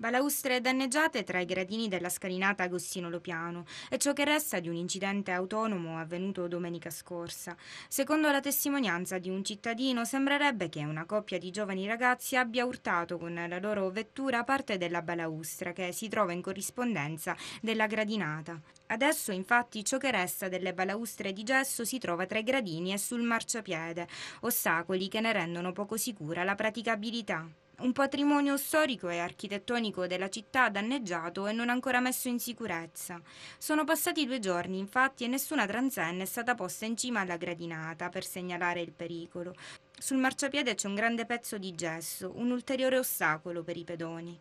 Balaustre danneggiate tra i gradini della scalinata Agostino Lopiano è ciò che resta di un incidente autonomo avvenuto domenica scorsa. Secondo la testimonianza di un cittadino, sembrerebbe che una coppia di giovani ragazzi abbia urtato con la loro vettura parte della balaustra che si trova in corrispondenza della gradinata. Adesso infatti ciò che resta delle balaustre di gesso si trova tra i gradini e sul marciapiede, ostacoli che ne rendono poco sicura la praticabilità un patrimonio storico e architettonico della città danneggiato e non ancora messo in sicurezza. Sono passati due giorni infatti e nessuna transenne è stata posta in cima alla gradinata per segnalare il pericolo. Sul marciapiede c'è un grande pezzo di gesso, un ulteriore ostacolo per i pedoni.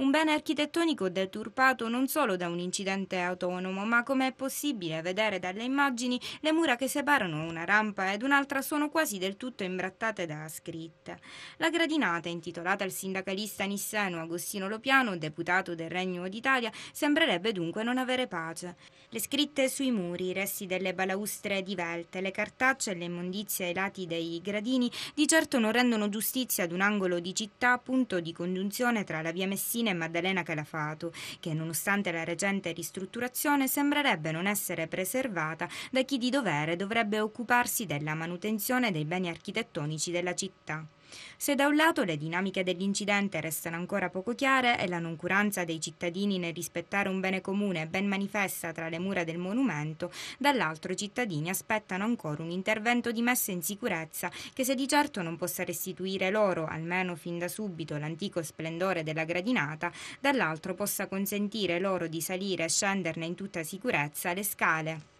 Un bene architettonico deturpato non solo da un incidente autonomo, ma come è possibile vedere dalle immagini, le mura che separano una rampa ed un'altra sono quasi del tutto imbrattate da scritte. La gradinata, intitolata al sindacalista nisseno Agostino Lopiano, deputato del Regno d'Italia, sembrerebbe dunque non avere pace. Le scritte sui muri, i resti delle balaustre divelte, le cartacce e le immondizie ai lati dei gradini, di certo non rendono giustizia ad un angolo di città, punto di congiunzione tra la via Messina Argentina Maddalena Calafato, che nonostante la recente ristrutturazione sembrerebbe non essere preservata da chi di dovere dovrebbe occuparsi della manutenzione dei beni architettonici della città. Se da un lato le dinamiche dell'incidente restano ancora poco chiare e la noncuranza dei cittadini nel rispettare un bene comune è ben manifesta tra le mura del monumento, dall'altro i cittadini aspettano ancora un intervento di messa in sicurezza che se di certo non possa restituire loro, almeno fin da subito, l'antico splendore della gradinata, dall'altro possa consentire loro di salire e scenderne in tutta sicurezza le scale.